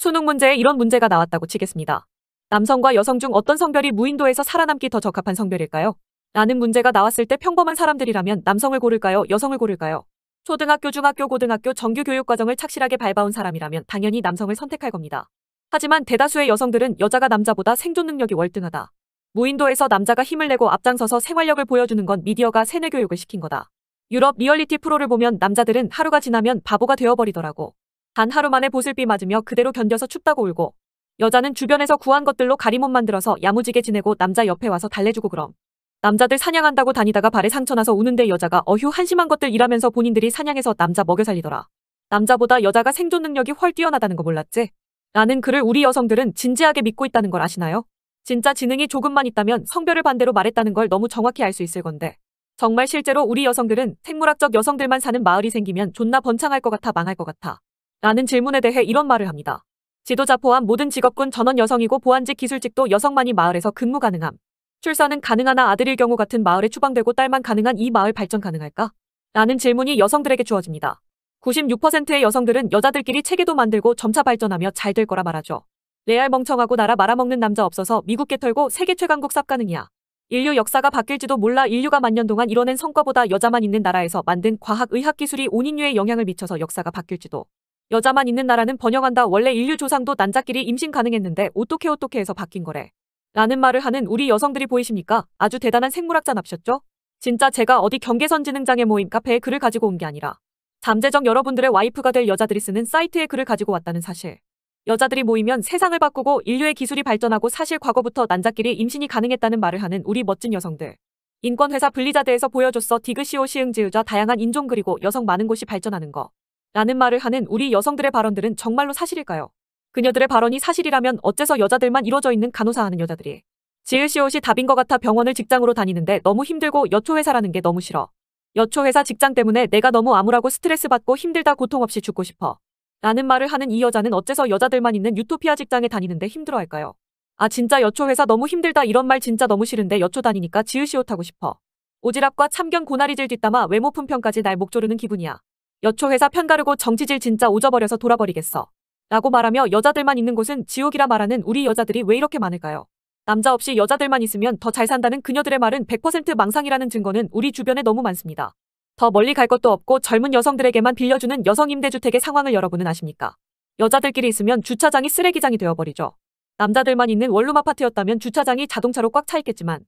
수능 문제에 이런 문제가 나왔다고 치겠습니다. 남성과 여성 중 어떤 성별이 무인도에서 살아남기 더 적합한 성별일까요? 라는 문제가 나왔을 때 평범한 사람들이라면 남성을 고를까요? 여성을 고를까요? 초등학교, 중학교, 고등학교 정규 교육 과정을 착실하게 밟아온 사람이라면 당연히 남성을 선택할 겁니다. 하지만 대다수의 여성들은 여자가 남자보다 생존 능력이 월등하다. 무인도에서 남자가 힘을 내고 앞장서서 생활력을 보여주는 건 미디어가 세뇌 교육을 시킨 거다. 유럽 리얼리티 프로를 보면 남자들은 하루가 지나면 바보가 되어버리더라고. 단 하루 만에 보슬비 맞으며 그대로 견뎌서 춥다고 울고 여자는 주변에서 구한 것들로 가리몸 만들어서 야무지게 지내고 남자 옆에 와서 달래주고 그럼. 남자들 사냥한다고 다니다가 발에 상처나서 우는데 여자가 어휴 한심한 것들 일하면서 본인들이 사냥해서 남자 먹여 살리더라. 남자보다 여자가 생존 능력이 훨 뛰어나다는 거 몰랐지? 라는 글을 우리 여성들은 진지하게 믿고 있다는 걸 아시나요? 진짜 지능이 조금만 있다면 성별을 반대로 말했다는 걸 너무 정확히 알 수 있을 건데. 정말 실제로 우리 여성들은 생물학적 여성들만 사는 마을이 생기면 존나 번창할 것 같아 망할 것 같아. 라는 질문에 대해 이런 말을 합니다. 지도자 포함 모든 직업군 전원 여성이고 보안직 기술직도 여성만이 마을에서 근무 가능함. 출산은 가능하나 아들일 경우 같은 마을에 추방되고 딸만 가능한 이 마을 발전 가능할까? 라는 질문이 여성들에게 주어집니다. 96%의 여성들은 여자들끼리 체계도 만들고 점차 발전하며 잘 될 거라 말하죠. 레알 멍청하고 나라 말아먹는 남자 없어서 미국 개털고 세계 최강국 쌉 가능이야. 인류 역사가 바뀔지도 몰라 인류가 만년 동안 이뤄낸 성과보다 여자만 있는 나라에서 만든 과학 의학 기술이 온 인류에 영향을 미쳐서 역사가 바뀔지도. 여자만 있는 나라는 번영한다. 원래 인류 조상도 난자끼리 임신 가능했는데 어떻게 어떻게 해서 바뀐 거래. 라는 말을 하는 우리 여성들이 보이십니까? 아주 대단한 생물학자 납셨죠? 진짜 제가 어디 경계선 지능장애 모임 카페에 글을 가지고 온 게 아니라 잠재적 여러분들의 와이프가 될 여자들이 쓰는 사이트에 글을 가지고 왔다는 사실. 여자들이 모이면 세상을 바꾸고 인류의 기술이 발전하고 사실 과거부터 난자끼리 임신이 가능했다는 말을 하는 우리 멋진 여성들. 인권회사 블리자드에서 보여줬어 디그시오 시흥지우자 다양한 인종 그리고 여성 많은 곳이 발전하는 거. 라는 말을 하는 우리 여성들의 발언들은 정말로 사실일까요? 그녀들의 발언이 사실이라면 어째서 여자들만 이루어져 있는 간호사 하는 여자들이 지읒시 옷이 답인 것 같아 병원을 직장으로 다니는데 너무 힘들고 여초회사라는 게 너무 싫어. 여초회사 직장 때문에 내가 너무 암울하고 스트레스 받고 힘들다 고통 없이 죽고 싶어. 라는 말을 하는 이 여자는 어째서 여자들만 있는 유토피아 직장에 다니는데 힘들어할까요? 아 진짜 여초회사 너무 힘들다 이런 말 진짜 너무 싫은데 여초 다니니까 지읒시 옷하고 싶어. 오지랖과 참견 고나리질 뒷담화 외모 품평까지 날 목조르는 기분이야. 여초 회사 편가르고 정치질 진짜 오져버려서 돌아버리겠어. 라고 말하며 여자들만 있는 곳은 지옥이라 말하는 우리 여자들이 왜 이렇게 많을까요? 남자 없이 여자들만 있으면 더 잘 산다는 그녀들의 말은 100% 망상이라는 증거는 우리 주변에 너무 많습니다. 더 멀리 갈 것도 없고 젊은 여성들에게만 빌려주는 여성 임대주택의 상황을 여러분은 아십니까? 여자들끼리 있으면 주차장이 쓰레기장이 되어버리죠. 남자들만 있는 원룸 아파트였다면 주차장이 자동차로 꽉 차 있겠지만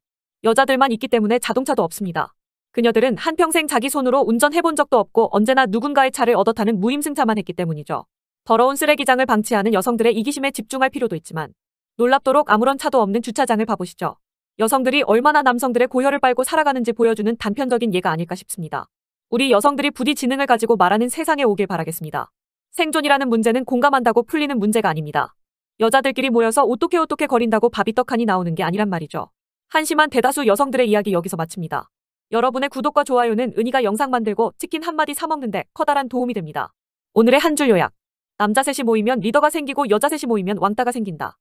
여자들만 있기 때문에 자동차도 없습니다. 그녀들은 한평생 자기 손으로 운전해본 적도 없고 언제나 누군가의 차를 얻어 타는 무임승차만 했기 때문이죠. 더러운 쓰레기장을 방치하는 여성들의 이기심에 집중할 필요도 있지만 놀랍도록 아무런 차도 없는 주차장을 봐보시죠. 여성들이 얼마나 남성들의 고혈을 빨고 살아가는지 보여주는 단편적인 예가 아닐까 싶습니다. 우리 여성들이 부디 지능을 가지고 말하는 세상에 오길 바라겠습니다. 생존이라는 문제는 공감한다고 풀리는 문제가 아닙니다. 여자들끼리 모여서 오똑해오똑해 거린다고 바비떡하니 나오는 게 아니란 말이죠. 한심한 대다수 여성들의 이야기 여기서 마칩니다. 여러분의 구독과 좋아요는 은희가 영상 만들고 치킨 한마디 사 먹는데 커다란 도움이 됩니다. 오늘의 한 줄 요약. 남자 셋이 모이면 리더가 생기고 여자 셋이 모이면 왕따가 생긴다.